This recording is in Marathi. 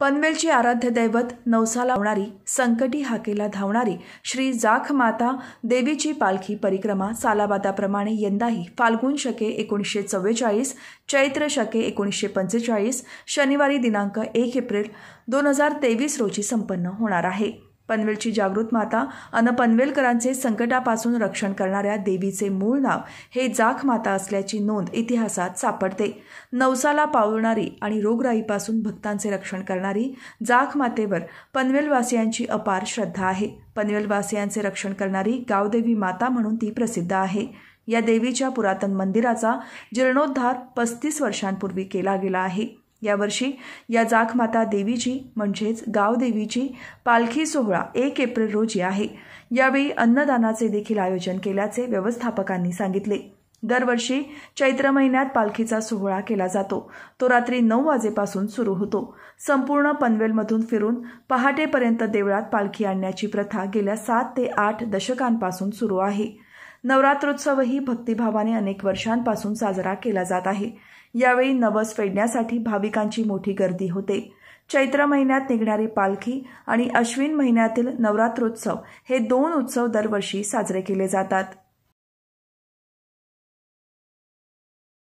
पनवेलची आराध्य दैवत नवसाला होणारी संकटी हाकेला धावणारी श्री जाख माता देवीची पालखी परिक्रमा सालाबादाप्रमाणे यंदाही फाल्गुन शके एकोणीसशे चव्वेचाळीस चैत्र शके एकोणीसशे पंचेचाळीस शनिवारी दिनांक एक एप्रिल दोन हजार तेवीस रोजी संपन्न होणार आहे पनवेलची जागृत माता अन पनवेलकरांचे संकटापासून रक्षण करणाऱ्या देवीचे मूळ नाव हे जाख माता असल्याची नोंद इतिहासात सापडते नवसाला पावणारी आणि रोगराईपासून भक्तांचे रक्षण करणारी जाख मातेवर पनवेलवासियांची अपार श्रद्धा आहे पनवेलवासियांचे रक्षण करणारी गावदेवी माता म्हणून ती प्रसिद्ध आहे या देवीच्या पुरातन मंदिराचा जीर्णोद्धार पस्तीस वर्षांपूर्वी केला गेला आहे यावर्षी या जाखमाता देवीची म्हणजेच गावदेवीची पालखी सोहळा एक एप्रिल रोजी आहे यावेळी अन्नदानाचे देखील आयोजन केल्याचे व्यवस्थापकांनी सांगितले दरवर्षी चैत्र महिन्यात पालखीचा सोहळा केला जातो तो रात्री नऊ वाजेपासून सुरू होतो संपूर्ण पनवेलमधून फिरून पहाटेपर्यंत देवळात पालखी आणण्याची प्रथा गेल्या सात ते आठ दशकांपासून सुरू आहे नवरात्रोत्सवही भक्तिभावाने अनेक वर्षांपासून साजरा केला जात आहे यावेळी नवस फेडण्यासाठी भाविकांची मोठी गर्दी होते चैत्र महिन्यात निघणारी पालखी आणि अश्विन महिन्यातील नवरात्रोत्सव हे दोन उत्सव दरवर्षी साजरे केले जातात